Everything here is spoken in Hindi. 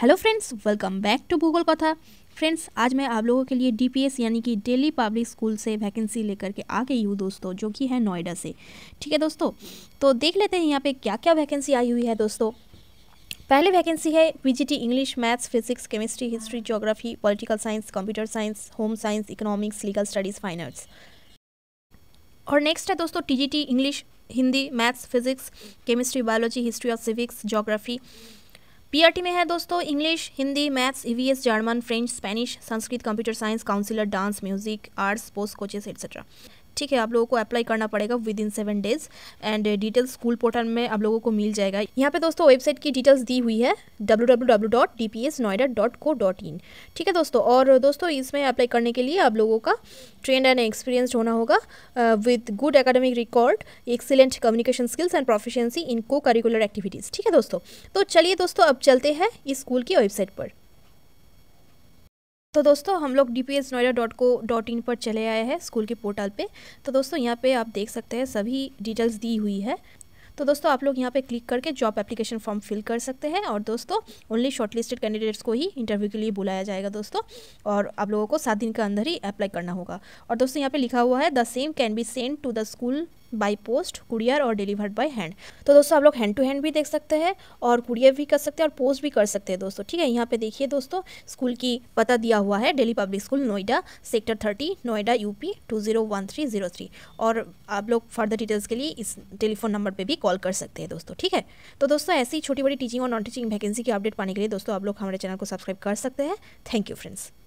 hello friends welcome back to Bhugol Katha friends आज मैं आप लोगों के लिए डीपीएस यानी कि डेली पब्लिक स्कूल से वैकेंसी लेकर के आ गई हूँ दोस्तों जो कि है नोएडा से ठीक है दोस्तों तो देख लेते हैं यहाँ पे क्या क्या वैकेंसी आई हुई है दोस्तों पहले वैकेंसी है PGT English maths physics chemistry history geography political science computer science home science economics legal studies fine arts और नेक्स्ट है दोस्तों T English Hindi maths physics chemistry biology history और सिविक्स जोग्राफी पीआरटी में है दोस्तों English Hindi maths EVS German French Spanish Sanskrit computer science counsellor dance music arts sports coaches etcetera ठीक है आप लोगों को अप्लाई करना पड़ेगा within seven days and details school portal में आप लोगों को मिल जाएगा यहाँ पे दोस्तों वेबसाइट की डिटेल्स दी हुई है डब्ल्यू ठीक है दोस्तों और दोस्तों इसमें अप्लाई करने के लिए आप लोगों का ट्रेंड एंड एक्सपीरियंस होना होगा with good academic record excellent communication skills and proficiency in co curricular activities ठीक है दोस्तों तो चलिए दोस्तों अब चलते हैं इस स्कूल की वेबसाइट पर तो दोस्तों हम लोग D P S Noida dot co dot in पर चले आए हैं स्कूल के पोर्टल पे तो दोस्तों यहाँ पे आप देख सकते हैं सभी डिटेल्स दी हुई है तो दोस्तों आप लोग यहाँ पे क्लिक करके जॉब एप्लीकेशन फॉर्म फिल कर सकते हैं और दोस्तों ओनली शॉर्टलिस्टेड कैंडिडेट्स को ही इंटरव्यू के लिए बुलाया जाएगा दोस्तों और आप लोगों को सात दिन के अंदर ही अप्लाई करना होगा और दोस्तों यहाँ पे लिखा हुआ है the same can be send to the school by post courier और डिलीवर्ड बाय हैंड तो दोस्तों आप लोग हैंड टू हैंड भी देख सकते हैं और कुरियर भी कर सकते हैं और पोस्ट भी कर सकते हैं दोस्तों ठीक है यहाँ पे देखिए दोस्तों स्कूल की पता दिया हुआ है Delhi public school Noida sector thirty Noida UP two zero one three zero three और आप लोग फर्दर डिटेल्स के लिए इस टेलीफोन नंबर पर भी कॉल कर सकते हैं दोस्तों ठीक है तो दोस्तों ऐसी छोटी बड़ी टीचिंग और नॉन टीचिंग वैकेंसी की अपडेट पाने के लिए दोस्तों आप लोग हमारे चैनल को सब्सक्राइब कर सकते हैं थैंक यू फ्रेंड्स